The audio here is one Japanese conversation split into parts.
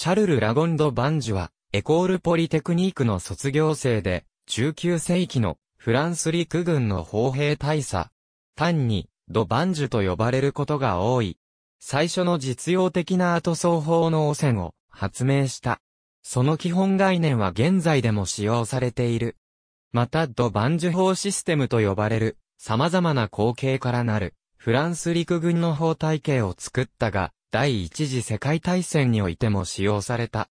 シャルル・ラゴンド・バンジュは、エコール・ポリテクニークの卒業生で、19世紀のフランス陸軍の砲兵大佐。単に、ド・バンジュと呼ばれることが多い。最初の実用的な後双方奏法の汚染を発明した。その基本概念は現在でも使用されている。また、ド・バンジュ砲システムと呼ばれる、様々な光景からなる、フランス陸軍の法体系を作ったが、第一次世界大戦においても使用された。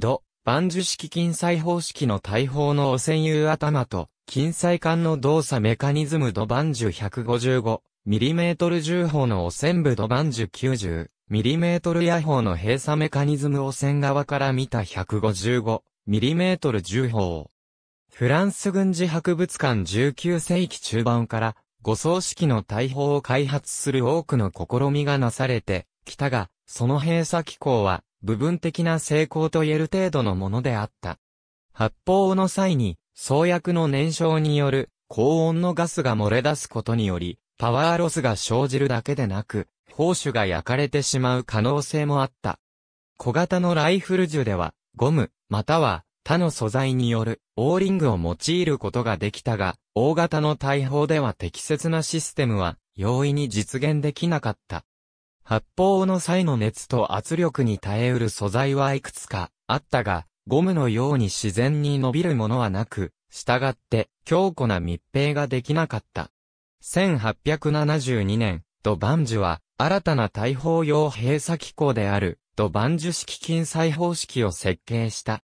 ン万樹式金彩方式の大砲の汚染油頭と、金彩管の動作メカニズム土万樹 155mm 銃砲の汚染部土万樹 90mm 野砲の閉鎖メカニズム汚染側から見た 155mm 銃砲。フランス軍事博物館19世紀中盤から、護送式の大砲を開発する多くの試みがなされて、来たが、その閉鎖機構は、部分的な成功と言える程度のものであった。発砲の際に、創薬の燃焼による高温のガスが漏れ出すことにより、パワーロスが生じるだけでなく、砲手が焼かれてしまう可能性もあった。小型のライフル銃では、ゴム、または他の素材によるオーリングを用いることができたが、大型の大砲では適切なシステムは容易に実現できなかった。発泡の際の熱と圧力に耐えうる素材はいくつかあったが、ゴムのように自然に伸びるものはなく、従って強固な密閉ができなかった。1872年、ドバンジュは新たな大砲用閉鎖機構であるドバンジュ式金裁方式を設計した。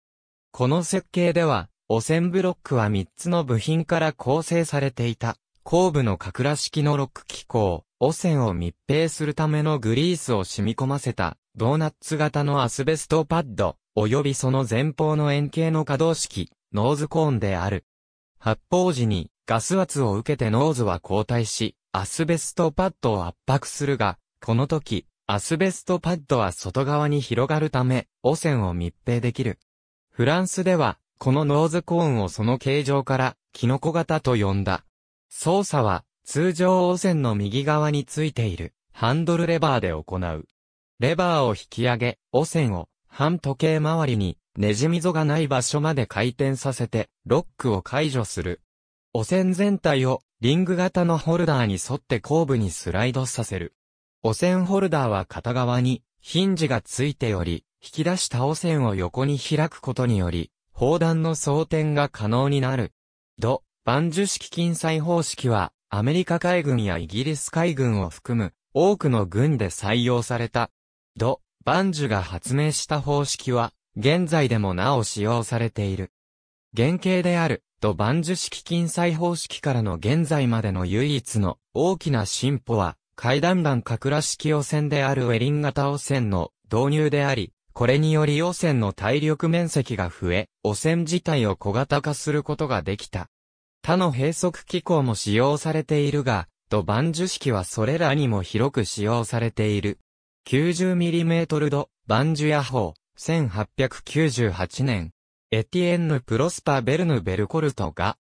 この設計では、汚染ブロックは3つの部品から構成されていた。後部のから式のロック機構、汚染を密閉するためのグリースを染み込ませた、ドーナッツ型のアスベストパッド、及びその前方の円形の可動式、ノーズコーンである。発泡時にガス圧を受けてノーズは後退し、アスベストパッドを圧迫するが、この時、アスベストパッドは外側に広がるため、汚染を密閉できる。フランスでは、このノーズコーンをその形状から、キノコ型と呼んだ。操作は、通常汚染の右側についているハンドルレバーで行う。レバーを引き上げ、汚染を半時計回りにねじ溝がない場所まで回転させてロックを解除する。汚染全体をリング型のホルダーに沿って後部にスライドさせる。汚染ホルダーは片側にヒンジがついており、引き出した汚染を横に開くことにより、砲弾の装填が可能になる。ド、万樹式金載方式は、アメリカ海軍やイギリス海軍を含む多くの軍で採用された。ド・バンジュが発明した方式は、現在でもなお使用されている。原型である、ド・バンジュ式金砕方式からの現在までの唯一の大きな進歩は、階段弾格ら式汚染であるウェリン型汚染の導入であり、これにより汚染の体力面積が増え、汚染自体を小型化することができた。他の閉塞機構も使用されているが、ンジ樹式はそれらにも広く使用されている。90mm ンジ樹野砲、1898年、エティエンヌ・プロスパ・ベルヌ・ベルコルトが、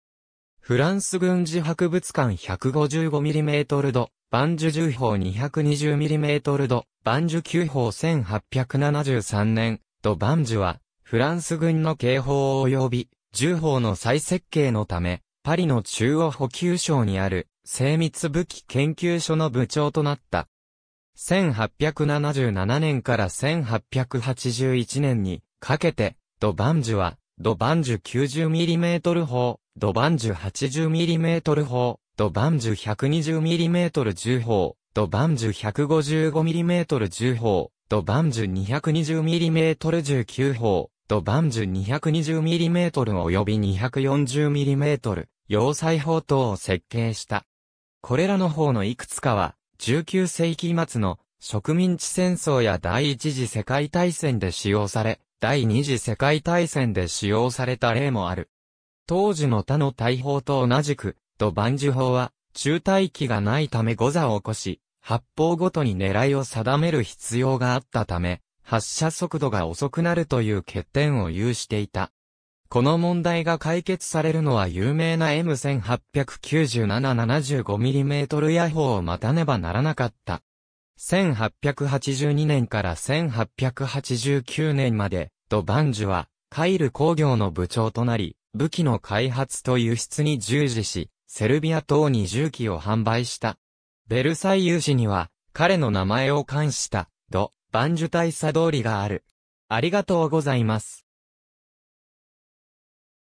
フランス軍事博物館 155mm ドバンジュ銃砲 220mm ドバンジュ9砲1873年、ドバンジュは、フランス軍の警報及び、銃砲の再設計のため、パリの中央補給省にある精密武器研究所の部長となった。1877年から1881年にかけて、ドバンジュは、ドバンジュ 90mm 砲、ドバンジュ 80mm 砲、ドバンジュ 120mm 銃砲、ドバンジュ 155mm 銃砲、ドバンジュ 220mm 銃9砲、ドバンジュ 220mm 及び 240mm 要塞砲塔を設計した。これらの砲のいくつかは、19世紀末の植民地戦争や第一次世界大戦で使用され、第二次世界大戦で使用された例もある。当時の他の大砲と同じく、土盤樹砲は、中大機がないため誤差を起こし、発砲ごとに狙いを定める必要があったため、発射速度が遅くなるという欠点を有していた。この問題が解決されるのは有名な M1897-75mm 野砲ーを待たねばならなかった。1882年から1889年まで、ドバンジュは、カイル工業の部長となり、武器の開発と輸出に従事し、セルビア等に重機を販売した。ベルサイユ市には、彼の名前を冠した、ド・バンジュ大佐通りがある。ありがとうございます。